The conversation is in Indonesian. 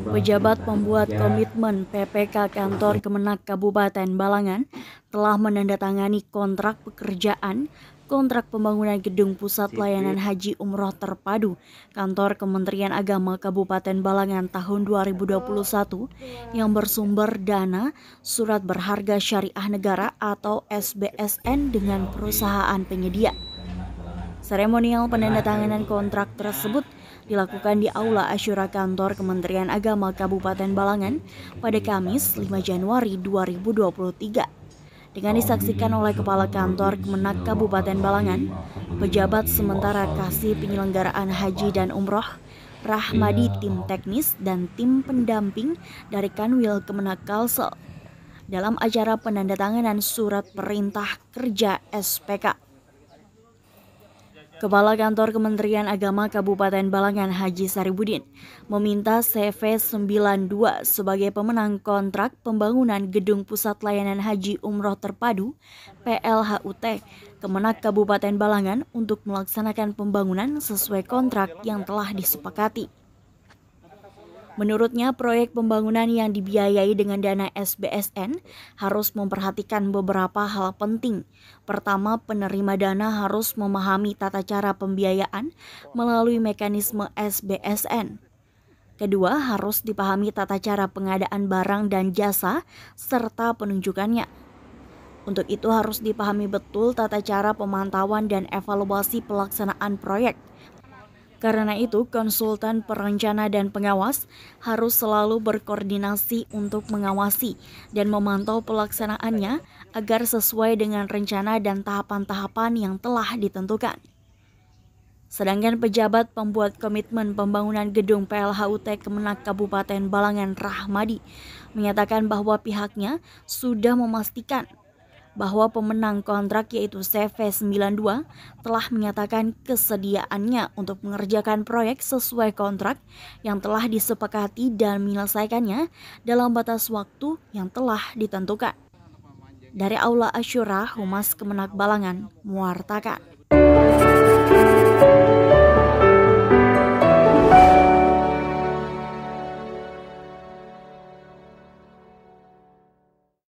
Pejabat pembuat komitmen PPK Kantor Kemenak Kabupaten Balangan telah menandatangani kontrak pekerjaan kontrak pembangunan gedung pusat layanan haji umroh terpadu kantor Kementerian Agama Kabupaten Balangan tahun 2021 yang bersumber dana surat berharga syariah negara atau SBSN dengan perusahaan penyedia. Seremonial penandatanganan kontrak tersebut dilakukan di Aula Asyura Kantor Kementerian Agama Kabupaten Balangan pada Kamis 5 Januari 2023. Dengan disaksikan oleh Kepala Kantor Kemenak Kabupaten Balangan, pejabat sementara Kasih Penyelenggaraan Haji dan Umroh, Rahmadi tim teknis dan tim pendamping dari Kanwil Kemenak Kalsel dalam acara penandatanganan surat perintah kerja SPK. Kepala Kantor Kementerian Agama Kabupaten Balangan Haji Saribudin meminta CV92 sebagai pemenang kontrak pembangunan Gedung Pusat Layanan Haji Umroh Terpadu PLHUT Kemenak Kabupaten Balangan untuk melaksanakan pembangunan sesuai kontrak yang telah disepakati. Menurutnya, proyek pembangunan yang dibiayai dengan dana SBSN harus memperhatikan beberapa hal penting. Pertama, penerima dana harus memahami tata cara pembiayaan melalui mekanisme SBSN. Kedua, harus dipahami tata cara pengadaan barang dan jasa serta penunjukannya. Untuk itu harus dipahami betul tata cara pemantauan dan evaluasi pelaksanaan proyek karena itu, konsultan perencana dan pengawas harus selalu berkoordinasi untuk mengawasi dan memantau pelaksanaannya agar sesuai dengan rencana dan tahapan-tahapan yang telah ditentukan. Sedangkan pejabat pembuat komitmen pembangunan gedung PLHUT Kemenak Kabupaten Balangan Rahmadi menyatakan bahwa pihaknya sudah memastikan bahwa pemenang kontrak yaitu CV92 telah menyatakan kesediaannya untuk mengerjakan proyek sesuai kontrak yang telah disepakati dan menyelesaikannya dalam batas waktu yang telah ditentukan. Dari Aula Asyura, Humas Kemenak Balangan, you.